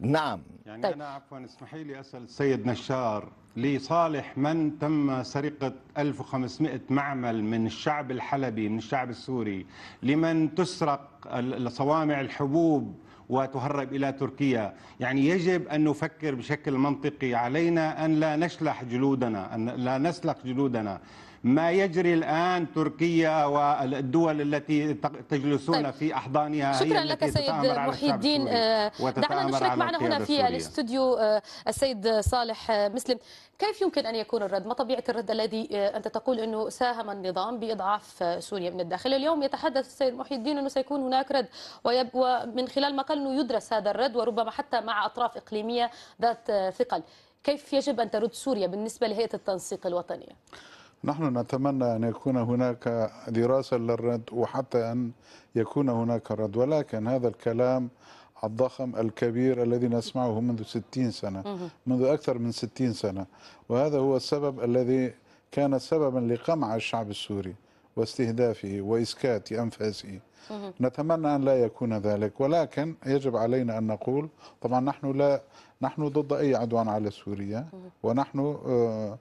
نعم يعني طيب. أنا عفوا اسمحي لي أسأل السيد نشار لصالح من تم سرقة 1500 معمل من الشعب الحلبي من الشعب السوري لمن تسرق صوامع الحبوب وتهرب إلى تركيا يعني يجب أن نفكر بشكل منطقي علينا أن لا نشلح جلودنا أن لا نسلخ جلودنا ما يجري الآن تركيا والدول التي تجلسون طيب. في أحضانها شكرا لك سيد محي الدين دعنا آه، نشرك معنا هنا في الاستوديو آه، السيد صالح آه، مسلم كيف يمكن أن يكون الرد؟ ما طبيعة الرد الذي أنت تقول أنه ساهم النظام بإضعاف سوريا من الداخل اليوم يتحدث السيد محي الدين أنه سيكون هناك رد ومن خلال ما قال أنه يدرس هذا الرد وربما حتى مع أطراف إقليمية ذات ثقل كيف يجب أن ترد سوريا بالنسبة لهيئة التنسيق الوطنية؟ نحن نتمنى أن يكون هناك دراسة للرد وحتى أن يكون هناك رد ولكن هذا الكلام الضخم الكبير الذي نسمعه منذ 60 سنة منذ أكثر من 60 سنة وهذا هو السبب الذي كان سببا لقمع الشعب السوري واستهدافه وإسكات أنفاسه نتمنى أن لا يكون ذلك ولكن يجب علينا أن نقول طبعا نحن لا نحن ضد أي عدوان على سوريا ونحن آه،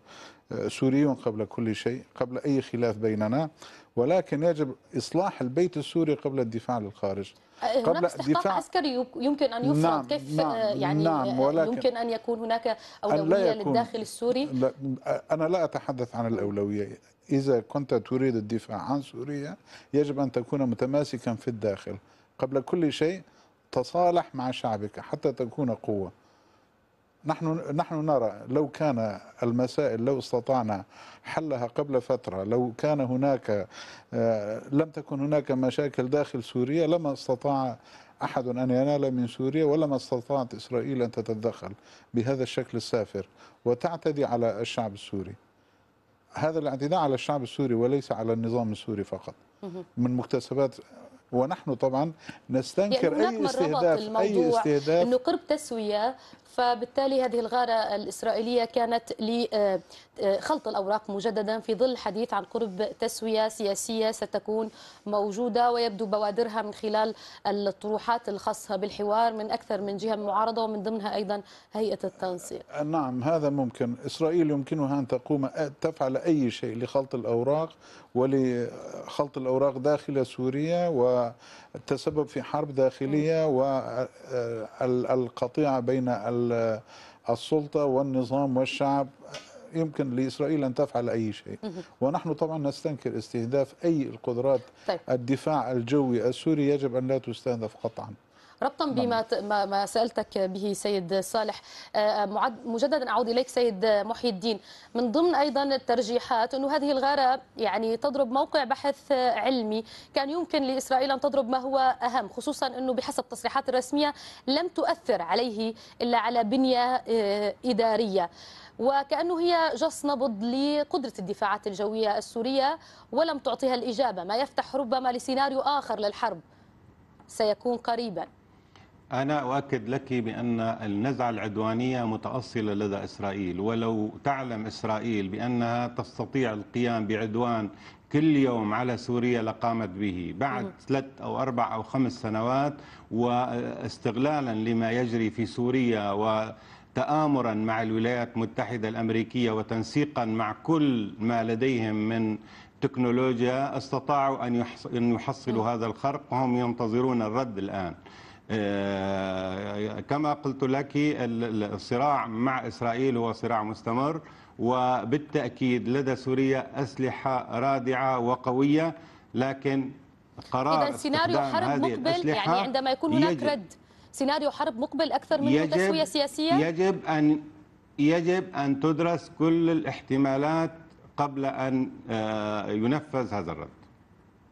سوريون قبل كل شيء قبل أي خلاف بيننا ولكن يجب إصلاح البيت السوري قبل الدفاع للخارج أه، قبل دفاع عسكري يمكن ان يفرض نعم كيف نعم آه، يعني نعم آه، ولكن يمكن ان يكون هناك اولويه يكون للداخل السوري لا انا لا اتحدث عن الاولويه اذا كنت تريد الدفاع عن سوريا يجب ان تكون متماسكا في الداخل قبل كل شيء تصالح مع شعبك حتى تكون قوه نحن نحن نرى لو كان المسائل لو استطعنا حلها قبل فتره، لو كان هناك آه، لم تكن هناك مشاكل داخل سوريا لما استطاع احد ان ينال من سوريا ولما استطاعت اسرائيل ان تتدخل بهذا الشكل السافر وتعتدي على الشعب السوري. هذا الاعتداء على الشعب السوري وليس على النظام السوري فقط. من مكتسبات ونحن طبعا نستنكر يعني اي استهداف اي استهداف انه قرب تسويه فبالتالي هذه الغارة الإسرائيلية كانت لخلط آه، آه، الأوراق مجددا في ظل حديث عن قرب تسوية سياسية ستكون موجودة ويبدو بوادرها من خلال الطروحات الخاصة بالحوار من أكثر من جهة معارضة ومن ضمنها أيضا هيئة التنسيق آه، نعم هذا ممكن إسرائيل يمكنها أن تقوم تفعل أي شيء لخلط الأوراق ولخلط الأوراق داخل سوريا وتسبب في حرب داخلية والقطيعة بين السلطة والنظام والشعب يمكن لإسرائيل أن تفعل أي شيء ونحن طبعا نستنكر استهداف أي القدرات طيب. الدفاع الجوي السوري يجب أن لا تستهدف قطعا ربطا بما نعم. ما سالتك به سيد صالح آه، آه، مجددا اعود اليك سيد محي الدين من ضمن ايضا الترجيحات انه هذه الغاره يعني تضرب موقع بحث علمي كان يمكن لاسرائيل ان تضرب ما هو اهم خصوصا انه بحسب التصريحات الرسميه لم تؤثر عليه الا على بنيه آه، اداريه وكأنه هي جص نبض لقدرة الدفاعات الجوية السورية ولم تعطيها الإجابة ما يفتح ربما لسيناريو آخر للحرب سيكون قريباً أنا أؤكد لك بأن النزعة العدوانية متأصلة لدى إسرائيل ولو تعلم إسرائيل بأنها تستطيع القيام بعدوان كل يوم على سوريا لقامت به بعد ثلاث أو أربع أو خمس سنوات واستغلالا لما يجري في سوريا و تآمرا مع الولايات المتحدة الأمريكية وتنسيقا مع كل ما لديهم من تكنولوجيا استطاعوا أن يحصلوا هذا الخرق وهم ينتظرون الرد الآن آه، كما قلت لك الصراع مع إسرائيل هو صراع مستمر وبالتأكيد لدى سوريا أسلحة رادعة وقوية لكن قرار إذا سيناريو حرب مقبل يعني عندما يكون هناك رد سيناريو حرب مقبل أكثر من تسوية سياسية يجب أن يجب أن تدرس كل الاحتمالات قبل أن آه، ينفذ هذا الرد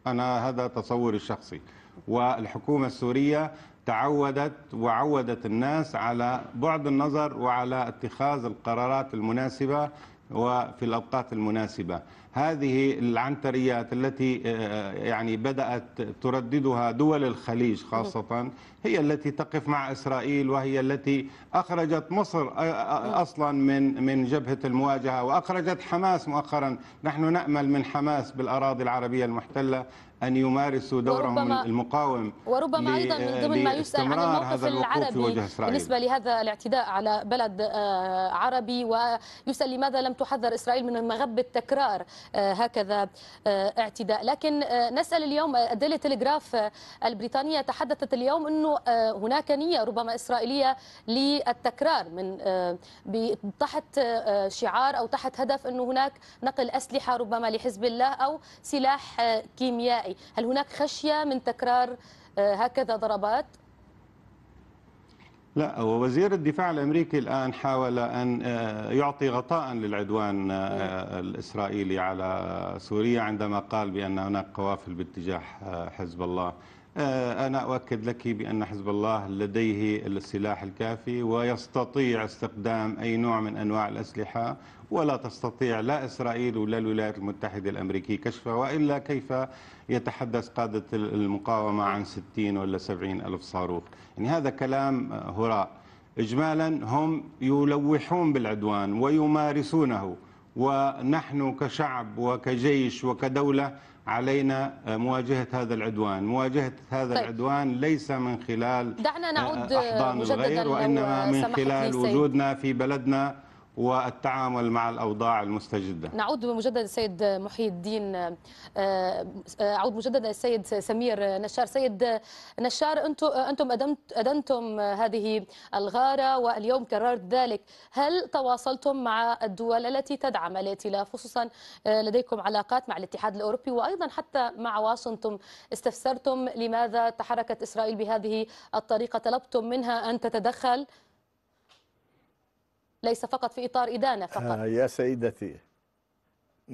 أنا هذا تصوري الشخصي والحكومة السورية تعودت وعودت الناس على بعد النظر وعلى اتخاذ القرارات المناسبة وفي الأوقات المناسبة هذه العنتريات التي آه، آه، يعني بدأت ترددها دول الخليج خاصة هي التي تقف مع إسرائيل وهي التي أخرجت مصر آه، نعم. أصلا من من جبهة المواجهة وأخرجت حماس مؤخرا نحن نأمل من حماس بالأراضي العربية المحتلة أن يمارسوا دورهم وربما المقاوم وربما أيضا من ضمن ما يسأل عن الموقف العربي بالنسبة لهذا الاعتداء على بلد عربي ويسأل لماذا لم تحذر إسرائيل من مغب التكرار آه، هكذا آه، اعتداء لكن آه، نسأل اليوم الديلي تلغراف البريطانية تحدثت اليوم أنه هناك نية ربما إسرائيلية للتكرار من تحت شعار أو تحت هدف أنه هناك نقل أسلحة ربما لحزب الله أو سلاح كيميائي هل هناك خشية من تكرار هكذا ضربات؟ لا وزير الدفاع الامريكي الان حاول ان آه، يعطي غطاء للعدوان آه، الاسرائيلي على سوريا عندما قال بان هناك قوافل باتجاه آه، حزب الله أنا أؤكد لك بأن حزب الله لديه السلاح الكافي ويستطيع استخدام أي نوع من أنواع الأسلحة ولا تستطيع لا إسرائيل ولا الولايات المتحدة الأمريكية كشفها وإلا كيف يتحدث قادة المقاومة عن 60 ولا 70 ألف صاروخ يعني هذا كلام هراء إجمالا هم يلوحون بالعدوان ويمارسونه ونحن كشعب وكجيش وكدولة علينا مواجهة هذا العدوان مواجهة هذا طيب. العدوان ليس من خلال دعنا نعود أحضان الغير وإنما من خلال وجودنا في بلدنا والتعامل مع الأوضاع المستجدة نعود مجددا السيد محي الدين آه، آه، أعود مجددا السيد سمير نشار سيد نشار أنتم أدنتم هذه الغارة واليوم كررت ذلك هل تواصلتم مع الدول التي تدعم الائتلاف خصوصا آه، لديكم علاقات مع الاتحاد الأوروبي وأيضا حتى مع واشنطن استفسرتم لماذا تحركت إسرائيل بهذه الطريقة طلبتم منها أن تتدخل ليس فقط في إطار إدانة آه، فقط يا سيدتي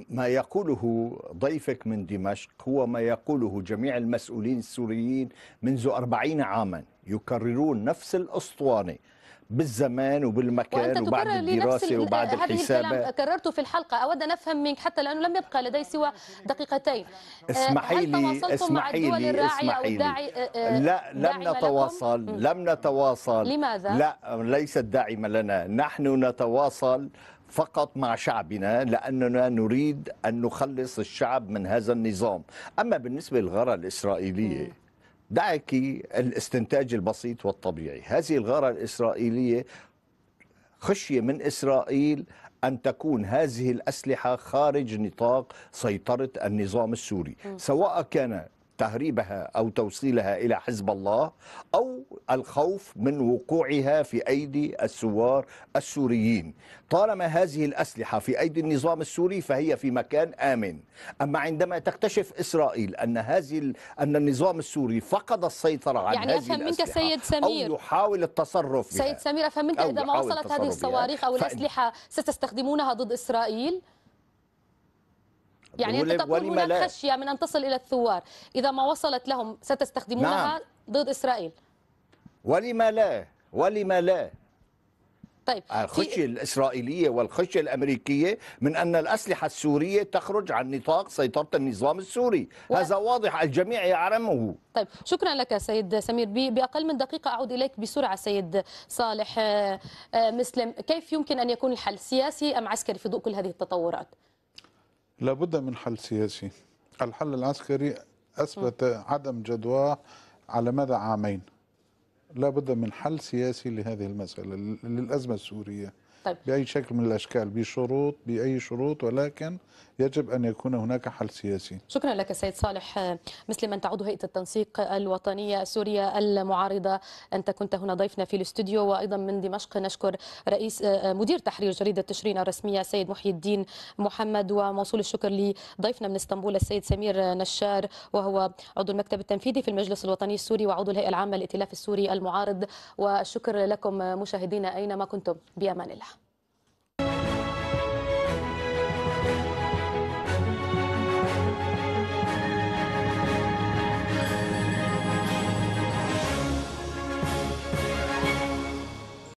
ما يقوله ضيفك من دمشق هو ما يقوله جميع المسؤولين السوريين منذ أربعين عاما يكررون نفس الأسطوانة بالزمان وبالمكان وبعد الدراسه وبعد الحساب الكلام كررته في الحلقه اود ان افهم منك حتى لانه لم يبقى لدي سوى دقيقتين آه، اسمحي لي اسمحي لي اسمحي آه، لي آه، لا لم نتواصل لم نتواصل لماذا لا ليست داعمه لنا نحن نتواصل فقط مع شعبنا لأننا نريد أن نخلص الشعب من هذا النظام أما بالنسبة للغارة الإسرائيلية م. دعك الاستنتاج البسيط والطبيعي هذه الغارة الإسرائيلية خشية من إسرائيل أن تكون هذه الأسلحة خارج نطاق سيطرة النظام السوري سواء كان تهريبها او توصيلها الى حزب الله او الخوف من وقوعها في ايدي الثوار السوريين. طالما هذه الاسلحه في ايدي النظام السوري فهي في مكان امن. اما عندما تكتشف اسرائيل ان هذه ان النظام السوري فقد السيطره على يعني هذه أفهم منك الاسلحه سيد سمير او يحاول التصرف بها سيد سمير افهم منك اذا ما وصلت هذه الصواريخ او الاسلحه ستستخدمونها ضد اسرائيل؟ يعني أنت تقول هناك لا. خشية من أن تصل إلى الثوار إذا ما وصلت لهم ستستخدمونها نعم. ضد إسرائيل ولما لا ولما لا طيب الخشية الإسرائيلية والخشية الأمريكية من أن الأسلحة السورية تخرج عن نطاق سيطرة النظام السوري و... هذا واضح الجميع يعلمه طيب شكرا لك سيد سمير بأقل من دقيقة أعود إليك بسرعة سيد صالح آه، آه، مسلم كيف يمكن أن يكون الحل سياسي أم عسكري في ضوء كل هذه التطورات لابد من حل سياسي الحل العسكري أثبت عدم جدواه على مدى عامين لابد من حل سياسي لهذه المسألة للأزمة السورية طيب. بأي شكل من الأشكال بشروط بأي شروط ولكن يجب أن يكون هناك حل سياسي شكرا لك سيد صالح مثل من تعود هيئة التنسيق الوطنية السورية المعارضة أنت كنت هنا ضيفنا في الاستوديو وأيضا من دمشق نشكر رئيس آه، آه، مدير تحرير جريدة تشرين الرسمية سيد محي الدين محمد وموصول الشكر لضيفنا من اسطنبول السيد سمير نشار وهو عضو المكتب التنفيذي في المجلس الوطني السوري وعضو الهيئة العامة للائتلاف السوري المعارض والشكر لكم مشاهدينا أينما كنتم بأمان الله